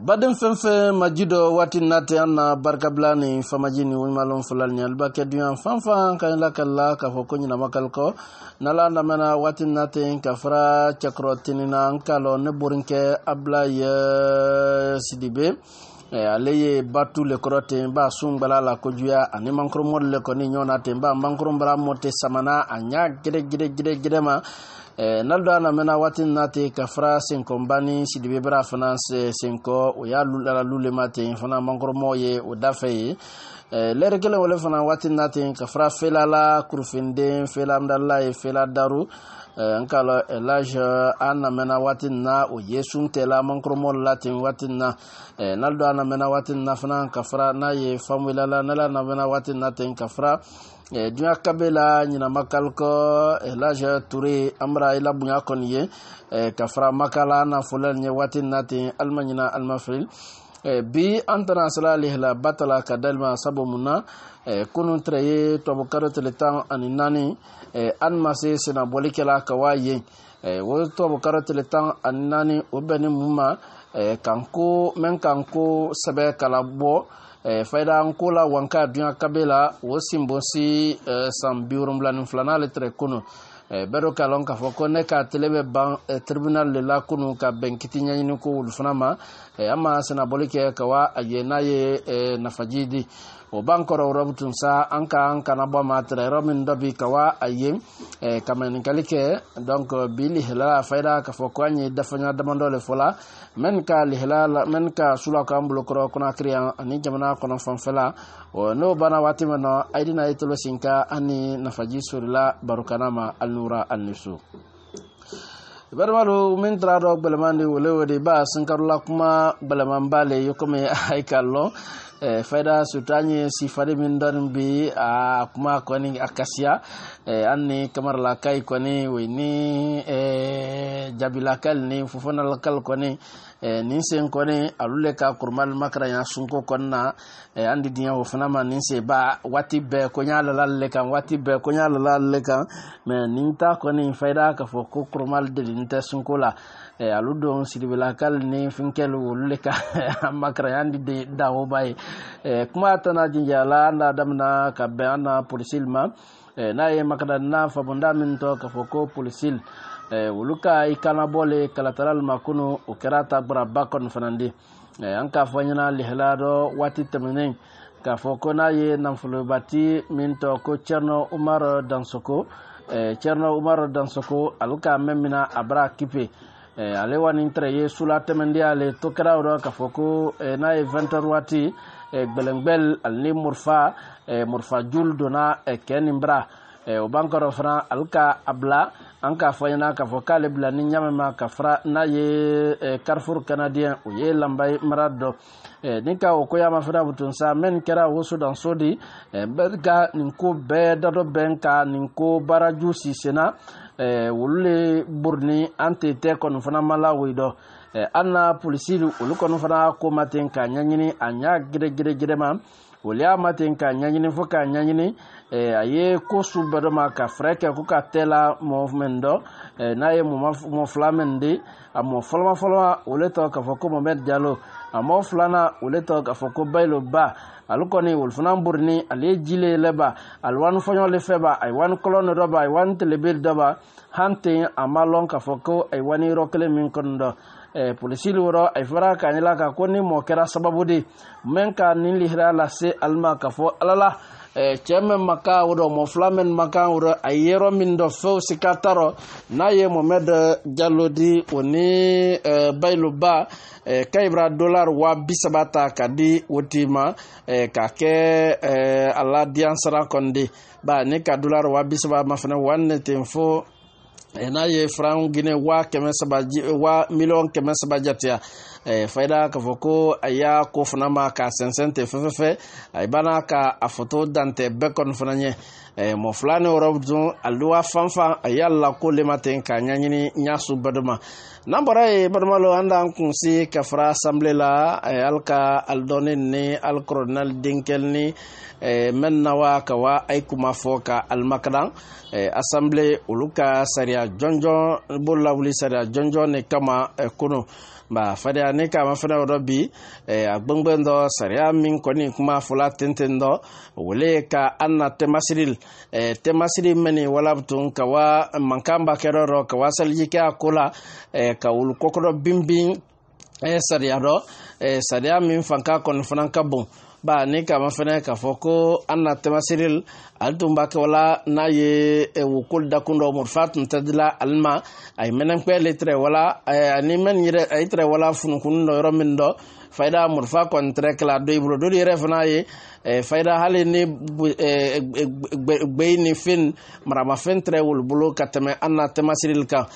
baden fɛn fɛn maji dɔ waati natɛ an na barikabila ni famaji ni wuɲumalon filali ni aliba kɛ duyan fan fan ka ɲi lakali k'a fɔ ko ɲinama kalikɔ n'ala lamɛnna waati natɛ ka fara cɛkɔrɔ tinina n k'a lɔ ne borinkɛ abila yɛ sidibe e, ale ye batu le kɔrɔ ten ba sun gbala la kojuya ani mankoromɔri le kɔni ɲɔgɔn na ten ba mankoron bara mɔte samana a ɲa gɛdɛgɛdɛgɛdɛgɛdɛ ma Eh, nal do a lamɛna waati na te ka fara senkɔnbani sidibe bara fana senkɔ o y'a lala lule ma ten fana mankɔrɔmɔgɔw ye o dafɛ ye eh, lɛri kelen wale fana waati na ten ka fara felala kurufinden fela amdalila ye fela daru eh, n k'a lɔ elage a namɛna waati n na o ye sun tɛla mankɔrɔmɔlu la ten waati n na nal do a lamɛna waati n na fana ka fara n'a ye famuelala nala namɛna waati n na ten ka fara. duɲa kabe la ɲina makalikɔ elage ture an bara i kɔni ye ka fara makala nafolila ni waati na ten alima ɲina alima fili bi an tana sira lihila batala ka dalima sabu mun na kunu tɛrɛ ye tubabukalo eh, tile tan ani naani an ma se senabɔli kɛla ka waa ye o tubabukalo tile tan ani naani o bɛn ni mun ma eh, kan ko mɛn kan ko sɛbɛ kala bɔ eh, fayda n ko la wanka duɲa kabe la o sinbonsi eh, san biwurunfila ni fila n'ale tɛrɛ kunu eh, bɛɛ do k'a lɔn k'a fɔ ko ne k'a tele bɛ ban eh, tribunal le la kunu ka bɛn kiti ɲɛɲini ko wolu fana ma eh, an ma senabɔli kɛ ka wa a ye n'a ye eh, nafaji di o bankɔrɔ rɔbu sa an ka an kana bɔ ma tɛrɛ yɔrɔ min dɔ bi ka donc bi lihala fayida k'a fɔ ko an ye dafanya damadɔ le fɔ la mɛn ka lihala ka sula k'an bolokɔrɔ kɔnɔkiri yan jamana kɔnɔ fanfɛla n'o banna waati min na a ye ye tolo sin nafaji sorila barokana ma alinura aliniso min tara dɔ gwɛlɛman de wele o ba sinkarula kuma gwɛlɛmanba le ye komi a k'a lɔn eh, fayda sutanye sifade min don bi a kuma koni akasiya eh, anni kamar la kai koni wini eh, jabila kal ni fufana la kal koni eh, nin sen koni alule ka kurmal makra ya sunko konna eh, andi diya wo fana ma nin ba wati be ko nyala lalle kan wati be kwenye nyala lalle kan me nin ta koni fayda ka fo ko kurmal de nin sunko la eh, alu don ni finkel wo ka makra ya andi de dawo baye Eh, kuma tana jinjala an na damina ka bɛn an na polisil ma eh, n'a ye makada na fabunda min tɔ k'a fɔ ko polisil olu ka i kanabɔ le kalatalali ma kunu o kɛra ta gbaraba kɔni fana di an k'a fɔ n'a ye nafolobati min tɔ ko cɛrno umaru dansoko eh, cɛrno umaru dansoko aluka k'a abra kipe Eh, ale wa tɛrɛ ye sula tɛmɛndi ale to kɛra o k'a fɔ ko eh, n'a ye vɛntɛri waati eh, gbɛlɛngbɛl ale ni morifa morifa jul donna kɛ nin bara o b'an kɔrɔ fana ale ka a bila an k'a fɔ ɲɛna k'a fɔ k'ale bila ni ɲamɛ ma ka fara n'a ye carrefour canadien o ye lanba mara dɔ ni ka o koya ma fana butun sa mɛ nin kɛra woso dan so di n bɛ ka nin ko bɛɛ dadɔ bɛn ka nin ko baaraju si senna Eh, wolu le buruni an tɛ tɛ kɔni fana ma lawoyi dɔ eh, an na polisi olu kɔni fana ko ma ten k'a ɲɛɲini a ɲa gɛrɛgɛrɛ ma wolu y'a ma ten k'a ɲɛɲini fo k'a ɲɛɲini eh, a ye ko su bɛɛ dɔ ma ka fɛɛrɛ kɛ ko ka tɛ la mɔ dɔ n'a ye mɔ fila min di a mɔgɔ fɔlɔmafɔlɔma o le tɔgɔ k'a fɔ ko mohamed jalo a filanan o le tɔgɔ k'a fɔ ko bayilo ba ale kɔni olu fana borini ale ye jile lɛba ale wani fɔɲɔ le fɛba a ye wani kɔlɔn dɔba a ye wani telebeli dɔba han ten a ma lɔn k'a fɔ ko a wani yɔrɔ kelen min kɔni dɔn Eh, polisili wɔrɔ a fɔra k'a ɲɛla kan ko ni mɔɔ kɛra sababu de mɛn ka nin lihira lase alima k'a fɔ ala la Eh, cɛ min ma kan o dɔ mɔfila min ma kan o dɔ a ye yɔrɔ min dɔ fɛn si ka ta rɔ n'a ye mɔmɛd eh, jalo di o ni eh, bayiluba kayibra dolari wa bi saba ta ka di o tigi ma k'a kɛ a diyansara kɔni de ba ne ka dolari wa bi saba ma fana wa ne ten fo n'a ye faran gine wa kɛmɛ saba wa miliyɔn kɛmɛ saba jate yan. eh, fayida k'a fɔ ko a y'a ko fana ma k'a sɛnsɛn ten fɛfɛɛfɛ a banna ka a foto dantɛ bɛɛ kɔni fana ɲɛ eh, mɔ fila ni wɔrɔ dun aluwa fanfan a y'a la ko lema ten k'a ɲaɲini ɲasu baduma n'an bɔra ye eh, baduma lo an d'an kun si ka fara asanbile la eh, hali ka alidɔni ni hali kɔrɔdinali denkɛli ni eh, mɛn nawa ka wa ayi kuma fɔ ka alimakadan eh, asanbile olu ka sariya jɔnjɔn bololawuli sariya jɔnjɔn ne kama eh, kunu ba fadenya ne kama fana o dɔ bi a dɔ sariya min kɔni kuma fɔla tenten dɔ wele ka an na tɛmasiri tɛmasiri mɛni wala tun ka wa mankan ba kɛrɛ dɔ ka wa seliji kɛ a ko la ka wulu kɔkɔdɔ binbin sariya dɔ sariya min fanka kɔni fana ka bon ba ni kama fɛnɛ k'a fɔ ko an na tɛma seril ale tun b'a kɛwala n'a ye wokol dakun dɔ morifa tun tɛ dila ale ma a ye mɛnɛnkpɛ le tɛrɛ wala ani mɛn yɛrɛ a ye tɛrɛ wala funukunu dɔ yɔrɔ min dɔ fayida morifa kɔni tɛrɛ kɛla dɔ i bolo dɔ yɛrɛ fana ye Eh, fayda hali ni gbeyini fen maramafen tɛrɛ wolu bolo ka tɛmɛ an na tɛmasirili kan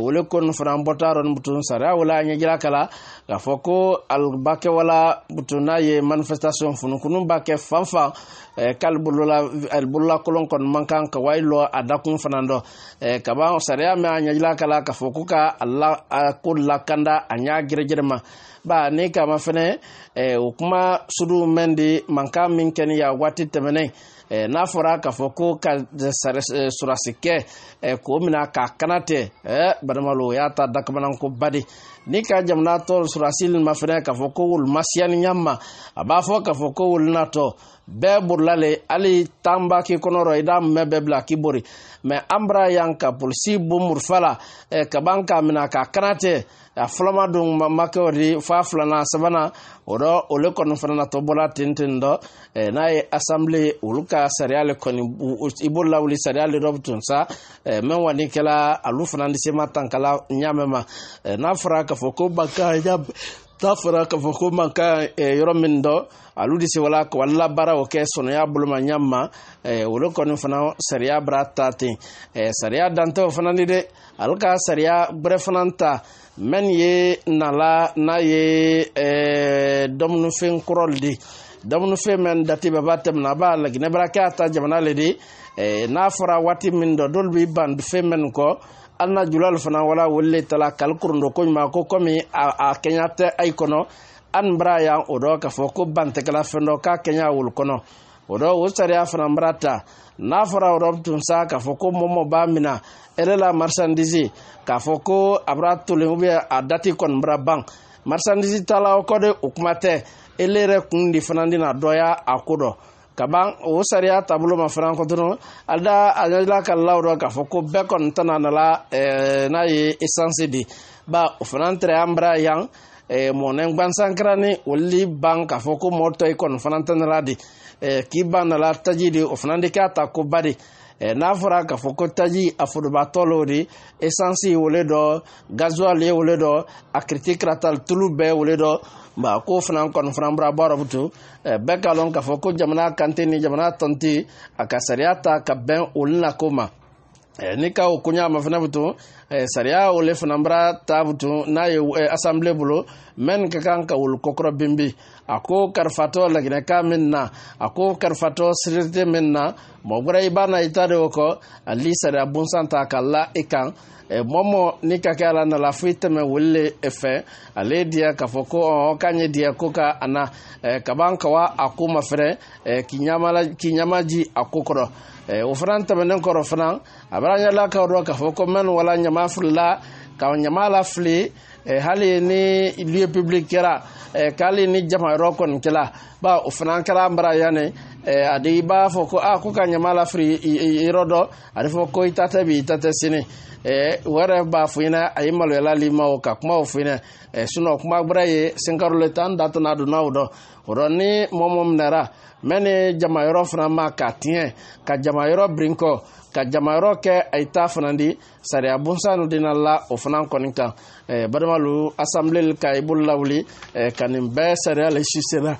wole kɔni fana an bɔta rɔni butun sariya wala an ɲɛjira kala k'a fɔ ko alibakɛ wala butun n'a ye manifestation funukunu b'a kɛ fan fan k'ale bolola bolola kolon kɔni man kan ka wayi lɔ a dakun fana dɔ kaban sariya mɛn a ɲɛjira kala k'a fɔ ko ka a la ko lakanda a ɲa gɛrɛgɛrɛ ma ba ne kama fɛnɛ o eh, kuma sudu mɛn de man kan min kɛ ni ya waati tɛmɛnen n'a fɔra k'a fɔ ko ka surasi kɛ k'o minɛ k'a kana tɛ balimalo o y'a ta dakabanako ba de ni ka jamana tɔ surasi ma fɛnɛ k'a fɔ ko wolomasiya ni ɲama a b'a fɔ k'a fɔ ko wolonatɔ bɛɛ borila le hali tanba k'i kɔnɔrɔ i d'a mɛ bɛɛ bila k'i bori mɛ an bara yan ka polisi bon murifa la ka ban k'a minɛ k'a kana tɛ a fɔlɔma don banbakɛ o de fɔ a filanan sabanan o dɔ olu kɔni fana natɔ bɔra ten ten dɔ n'a ye asanbile olu ka sariya le kɔni i b'o lawuli sariya le dɔ tun sa min kɔni kɛla olu fana ni se tankala ɲaamɛ ma e, n'a fɔra k'a fɔ ko bankan ɲaamɛ n'a fɔra k'a fɔ ko mankan e, yɔrɔ min dɔ alu de se wala wala baara o kɛ sɔnɔya boloma ɲa ma e, olu kɔni fana sariya bara ta ten sariya dantɛ o fana ni dɛ ale ka sariya bɛrɛ fana ta mɛn ye nala n'a ye eh, dɔminifɛn kɔrɔli de dɔminifɛn mɛn dati bɛɛ b'a tɛmɛna a b'a laginɛ barakɛ a ta jamana le de eh, n'a fɔra waati min dɔ dɔlu b'i ban fɛn mɛn kɔ hali na julal fana wala wele le tala kali korondo ko ɲuman ko komi a, a kɛɲa tɛ ayi kɔnɔ hali bara yan o dɔ k'a fɔ ko bantɛkɛla fɛn dɔ k'a kɛɲa a wolo kɔnɔ o dɔ o sariya fana bara ta n'a fɔra o dɔ bi tun sa k'a fɔ ko mɔmɔ b'a mina ele la marisandisi k'a fɔ ko a bara tolen ubiyɛn a dati kɔni bara ban marisandisi tala o kɔ de o kuma tɛ ele yɛrɛ kun di fana dina dɔya a ko dɔ ka ban o sariya taabolo ma fana kɔtɔnɔ ali da a ɲɛjila ka law dɔ k'a fɔ ko bɛɛ kɔni tɛna nala ɛɛ n'a ye esansi di ba o fana tɛrɛ an bara yan ɛɛ eh, mɔnɛ gbansan kɛra ni olu ban k'a fɔ ko mɔɔ tɔ i kɔni fana tɛ nala di Eh, k'i ban dɔ la taji de o fana de k'a ta ko ba de n'a fɔra k'a fɔ ko taji a forobatɔ l'o de esansi wele dɔ gazuwali wele dɔ akiriti karatali tulu bɛɛ wele dɔ ba ko fana kɔni fana bɔra bɔ arabu to eh, bɛɛ k'a lɔn k'a fɔ ko jamana kante ni jamana tɔnte a ka sariya ta ka bɛn olu na ko ma Eh, ni ka o koɲama fana butu eh, sariya ole fana bara ta butu n'a ye eh, assemblée bolo mɛn ka kan ka wolo kɔkɔrɔ bimbi a ko karifatɔ laginɛka min na a ko karifatɔ sécurité min na mɔɔ gwɛrɛ i b'a na i ta de o kɔ ali sariya bonsan ta ka la i kan mɔmɔ ni ka kɛ ala nala fo i tɛmɛ wele le fɛ ale diya k'a fɔ ko ɔhɔ oh, k'a ɲɛ diya ko ka a na kaban kawa a ko ma fɛnɛ k'i ɲama ji a ko kɔrɔ Eh, o fana tɛmɛnen kɔrɔ fana a bara ɲɛla ka dɔn k'a fɔ ko mɛnu wala ɲama filila ka ɲama la fili eh, hali ni lieu public kɛra eh, k'ale ni jamayɔrɔ kɔni kɛla ba o fana kɛra an bara yanni a de i b'a fɔ ko a ah, ko ka ɲama lafili yɔrɔ dɔ a de fɔ ko i ta tɛ bi i ta tɛ sini ɛɛ o yɛrɛ b'a fɔ ɲɛna a ye maloyalali ma o ka kumaw fɔ ɲɛna ɛ sinɔn kuma gbɛrɛ ye senkaro tan da tɛna donna o dɔn o dɔn ni mɔmɔ minɛra mɛ ni jamayɔrɔ fana ma k'a tiɲɛ ka jamayɔrɔ biri kɔ ka jamayɔrɔ kɛ a ta fana di sariya bonsanu dina la o fana kɔni kan ɛɛ balimalu asanbileli ka i bolo lawuli ɛɛ ka nin bɛɛ sariya le sise la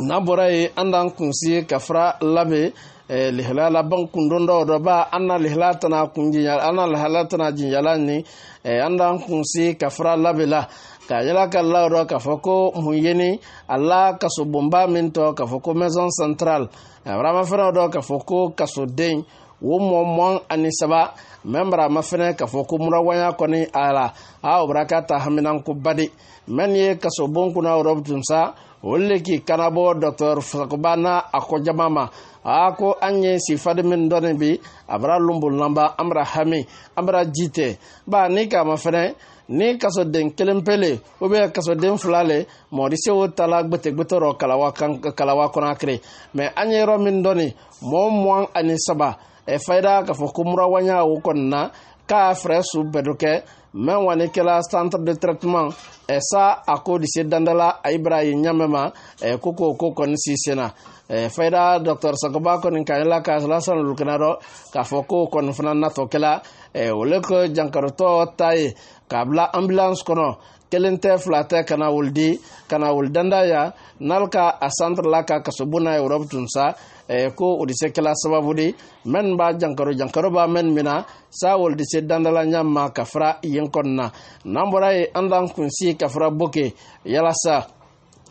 n'a bɔra yen an t'an kunsi ka fara labɛn. Eh, lihala la ban kundon dɔ dɔ ba an na lihala tana kun jinya an na lihala tana jinyala ni eh, an na kun si ka fara labela ka yala ka la dɔ k'a fɔ ko mun ye ni a la kasobonba min tɔ k'a fɔ ko maison centrale eh, vraiment fɛnɛ dɔ k'a fɔ ko kasoden o mɔ mɔn ani saba mɛ mara ma fɛnɛ k'a fɔ ko murawaya kɔni a la a o bara ka ta haminankoba de mɛ ni ye kaso bon kunna yɔrɔ tun sa olu le k'i kanabɔ dɔktɔr fasakoba n'a a kɔjama ma a ko an ye sifadi min dɔni bi a bara lumbulanba an bara hami an bara ji tɛ ba ni k'a ma fɛnɛ ni kasoden kelen pele u bɛ kasoden fila le mɔdisew tala gbetegbete rɔ kalawa kɔnɔ kere mɛ an ye yɔrɔ min dɔni mɔɔ mɔn ani saba fayda k'a fɔ ko murawaya o kɔni na k'a fɛɛrɛ su bɛɛ dɔ kɛ mɛ centre de traitement sa a ko dise dandala Ibrahim ibra ye ɲamɛ ma ko e, ko ko kɔni si senna fayda dɔctɔr sagoba kɔni ka yɛla ka lasan lukina dɔ k'a fɔ ko kɔni fana natɔ kɛla o e, le ko jankarotɔ ta ye k'a ambulance kono. kelen tɛ fila tɛ ka na wulidi ka na wulidanda ya nal ka a santre la ka kasobona europe tun sa eh, ko o de se kɛla sababu de mɛn b'a jankaro jankaro b'a mɛn min na sa wol de se dandala ɲa ma ka fara yen kɔn na n'an bɔra ye an t'an kunsi ka fara boke yalasa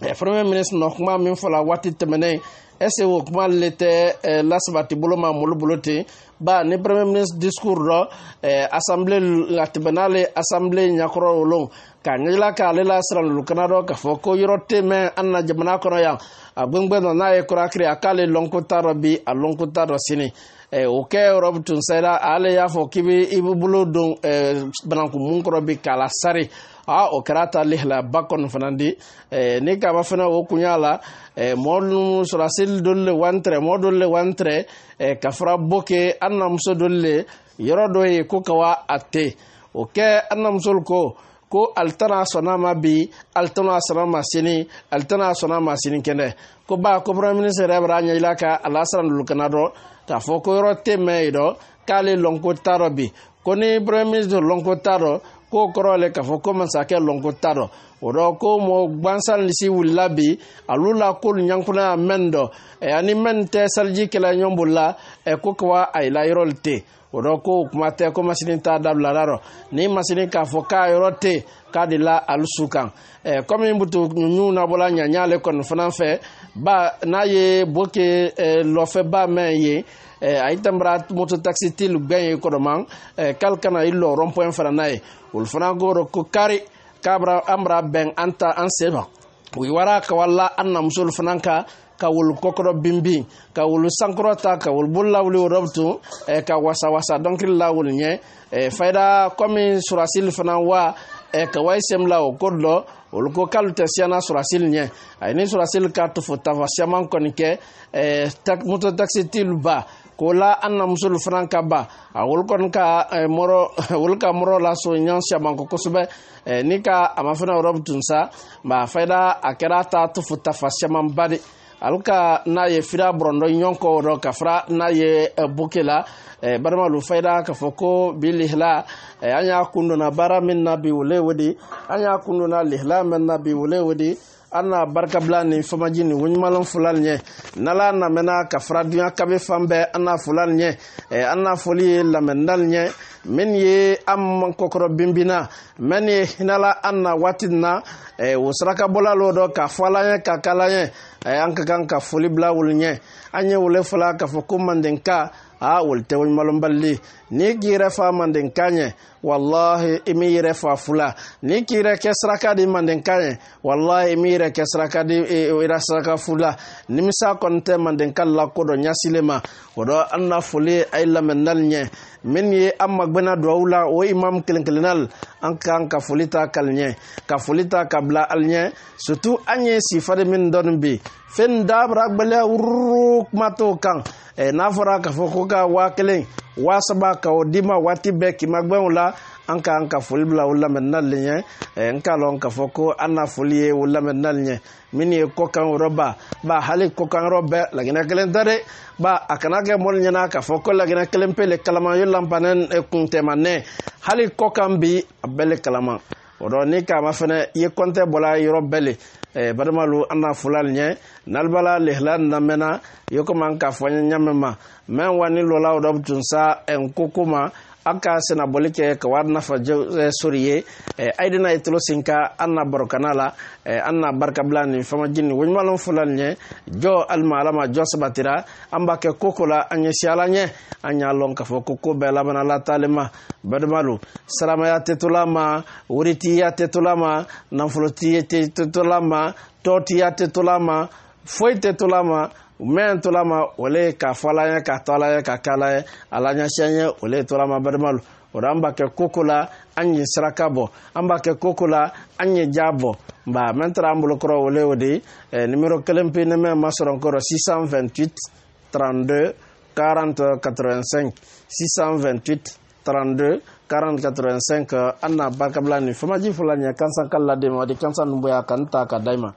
eh, premier ministre nɔ kuma min fɔla waati tɛmɛnen ɛse o kuma le tɛ eh, lasabati bolo ma molu bolo ten ba ni premier ministre discours dɔ eh, assemblée eh, a tɛmɛ n'ale assemblée ɲɛkɔrɔ wolon k'a ɲɛjila k'ale la siranlulukana dɔ k'a fɔ ko yɔrɔ tɛ mɛn an na jamana kɔnɔ yan a gbɛngbɛn dɔ n'a ye kurakiri a k'ale lɔnkota dɔ bi a lɔnkota dɔ sini eh, o kɛ yɔrɔ tun sera ale y'a fɔ k'i bɛ i bɛ bolo don eh, banakun mun kɔrɔ bi k'a la sari ha o kɛra ta lihlaba kɔni fana di ni kaba fana o kunya la mɔɔ sɔrɔ seli dolu le wantrɛ mɔɔ dolu le wantrɛ ka fara bo ke an na muso dolu le yɔrɔ dɔ ye ko kawa a te o kɛ an na musolu ko ko alitana sɔnna ma bi alitana sɔnna ma sini alitana sɔnna ma sini kɛnɛ ko ba ko premier ministre yɛrɛ bara ɲɛyila ka alasan lulu kana dɔ k'a fɔ ko yɔrɔ te mɛn yen dɔ k'ale lɔnko ta dɔ bi ko ni premier ministre lɔnko ta dɔ k'o kɔrɔ le k'a fɔ ko masakɛ lɔnko ta dɔ o dɔ ko mɔ gbansanlisi wulila bi alu la k'olu ɲankunaya mɛn dɔ ani mɛn tɛ saliji kɛla ɲɔn bolila ko kawa a yila yɔrɔ le te o dɔ ko o kuma tɛ ko masini t'a dabila la rɔ ni masini k'a fɔ k'a yɔrɔ tɛ k'a de la alu su kan ɛɛ eh, kɔmi butu ninnu nabɔla ɲaɲale kɔni fana fɛ ba n'a ye boke ɛɛ eh, ba mɛn ye ɛɛ eh, a yi tɛmɛra moto takisi tilu gbɛn ye kɔrɔma ɛɛ k'ale kana i lɔ rɔnpɔn fana n'a ye olu fana ko rɔ ko kari k'a bara an bara bɛn an ta an sen ma o ye wara kawala an na fana kan ka wolo kɔkɔrɔ binbin ka wolo sankɔrɔta ka wolo bololawuli o dɔ tun eh, ka wasawasa dɔnkili la wolo ɲɛ eh, fayida kɔmi surasili fana wa eh, ka wa isɛm la o ko dɔ olu ko k'alu tɛ siyana surasili ɲɛ a ni surasili ka tofo tafa siyaman kɔni kɛ eh, tak, moto takisi t'olu ba k'o la an na musolu fana ka ba a wolu kɔni ka mɔrɔ wolu ka mɔrɔ la so ɲɔn siyaman ko kosɛbɛ eh, ni ka a ma fana yɔrɔ bɛ tun sa nka fayida a kɛra a ta tofo tafa siyaman ba de ale n'a ye fira bɔrɔndɔ ɲɔgɔn kɔ dɔ ka fara n'a ye eh, boke la eh, barima lu fayida k'a fɔ ko bi lihila eh, an y'a kun donna baara min na bi o le an y'a kun donna lihila min na bi o le Ana n'a barikabila nin famaji nin wuɲumanlon fula nin ye n'ala namɛnna ka fara duɲa kabe fan bɛɛ an n'a fola nin ye an n'a foli ye lamɛnda nin ye min ye an man kɔkɔrɔ binbinna min ye hinala an na e, waati nin na o sarakabɔla l'o dɔ k'a fɔ ala ye k'a kala e, ye an ka kan ka foli bila wuli ɲɛ an ye wele fɔla k'a fɔ ko mandenka a woltewoñmalomballi ni kiire fa manden kaye wallahi imi yire fa fula ni kiire ke sarakadi manden kaye wallahi imi yire ke sarakadi e, e, ira saraka fula nimisa konte manden kal lakkodo ñasilema woɗo anna fuli ay lamen nal ñe min ye an magwɛnna duwawu la o imam kelen kelenna la an kan ka foli ta kali ɲɛ ka foli ta ka bila ali ɲɛ surtout an ye sifari min dɔɔni bi fɛn dabara gbɛlɛya wururu kuma t'o kan n'a fɔra k'a fɔ ko ka waa kelen waa saba ka o d'i ma waati bɛɛ k'i ma gbɛn o la an k'an ka foli bila o lamɛnnali ɲɛ n k'a lɔn k'a fɔ ko an na foli ye o lamɛnnali ɲɛ min ye kɔkan yɔrɔba ba hali kɔkan yɔrɔ bɛɛ laginɛ kelen tɛ de ba a kana kɛ mɔli ɲɛna k'a fɔ ko laginɛ kelen pe le kalama yo lanpanɛ kun tɛmanɛ hali kɔkan bi a bɛɛ le kalama o dɔ ni kama fɛnɛ i ye kɔntɛ bɔla yɔrɔ bɛɛ le Eh, balimalu an na fula li ɲɛ nalibala lehila namɛnna yokoma n k'a fɔ n ye ɲamɛ ma mɛ wani lɔla o dɔ tun sa n koko ma aw ka eh, sennabɔli eh, eh, kɛ ka nafa sori ye a ye n'a ye tulo sen ka an na barokana la an na barikabila nin famaji nin woɲumanlon fula nin ye jɔ alima ala ma jɔ sabatira an b'a kɛ ko ko la an ɲɛsi ala ɲɛ an y'a lɔn k'a fɔ ko ko bɛɛ labana latali ma badema lo silamaya tɛ to la ma woritigiya tɛ to la ma nafolotigiya tɛ to la ma tɔɔtigiya tɛ to la ma foyi tɛ to la ma mɛn tola ole ka fɔla ye ka tɔla ye ka kala ye a la ɲɛsiɲɛ ye o le balimalu o la an b'a kɛ koko la an ye saraka bɔ an b'a kɛ koko la an ye ja bɔ nba mɛn taara an o de ye eh, kelen pe mɛn ma sɔrɔ n kɔrɔ 628 32 40 628 32 40 85 an n'a barikabila nin famaji fɔla ɲɛ kansan kala la de ma o de kansan nin bonya ka n ta ka da i ma